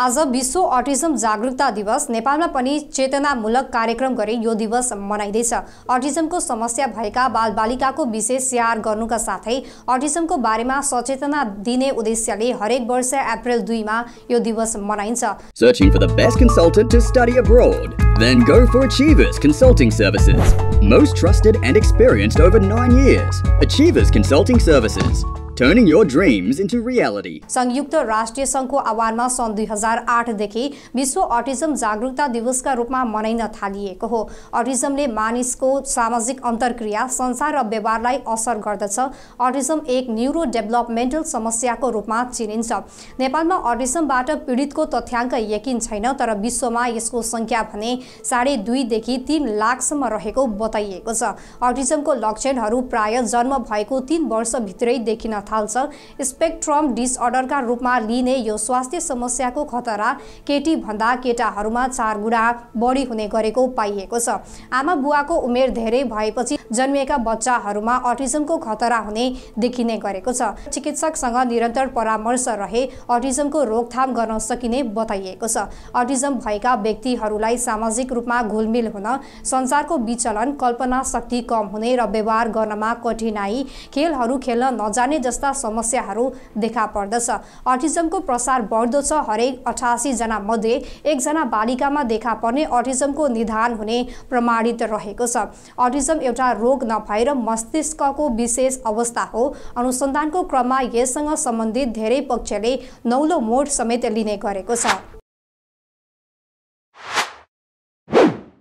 आज विश्व अटिजम जागरूकता दिवस नेपालमा पनि चेतनामूलक कार्यक्रम गरी यो दिवस मनाइँदैछ अटिजमको समस्या भएका बालबालिकाको विशेष स्याहार गर्नुका साथै अटिजमको बारेमा सचेतना दिने उद्देश्यले हरेक वर्ष अप्रेल दुईमा यो दिवस मनाइन्छ Searching for the best consultant to study abroad? Then go for Achievers Consulting Services. Most trusted and experienced over nine years. Achievers Consulting Services. Turning your dreams into reality. संयुक्त राष्ट्रिय सङ्घको आह्वानमा सन् दुई हजार आठदेखि विश्व अटिजम जागरुकता दिवसका रूपमा मनाइन थालिएको हो अटिजमले मानिसको सामाजिक अन्तर्क्रिया संसार र व्यवहारलाई असर गर्दछ अटिजम एक न्युरो डेभलपमेन्टल समस्याको रूपमा चिनिन्छ नेपालमा अटिजमबाट पीडितको तथ्याङ्क यकिन छैन तर विश्वमा यसको सङ्ख्या भने साढे दुईदेखि तिन लाखसम्म रहेको बताइएको छ अटिजमको लक्षणहरू प्राय जन्म भएको तिन वर्षभित्रै देखिन थाल्छ स्पेक्ट्रम डिसअर्डरका रूपमा लिने यो स्वास्थ्य समस्याको खतरा केटी भन्दा केटाहरूमा चार गुणा बढी हुने गरेको पाइएको छ आमा बुवाको उमेर धेरै भएपछि जन्मिएका बच्चाहरूमा अटिजमको खतरा हुने देखिने गरेको छ चिकित्सकसँग निरन्तर परामर्श रहे अटिजमको रोकथाम गर्न सकिने बताइएको छ अटिजम भएका व्यक्तिहरूलाई सामाजिक रूपमा घुलमिल हुन संसारको विचलन कल्पना शक्ति कम हुने र व्यवहार गर्नमा कठिनाई खेलहरू खेल्न नजाने जस्ता जस्ता समस्याहरू देखा पर्दछ अटिजमको प्रसार बढ्दो छ हरेक अठासीजना मध्ये एकजना बालिकामा देखा पर्ने अटिजमको निधान हुने प्रमाणित रहेको छ अटिजम एउटा रोग नभएर मस्तिष्कको विशेष अवस्था हो अनुसन्धानको क्रममा यससँग सम्बन्धित धेरै पक्षले नौलो मोड समेत लिने गरेको छ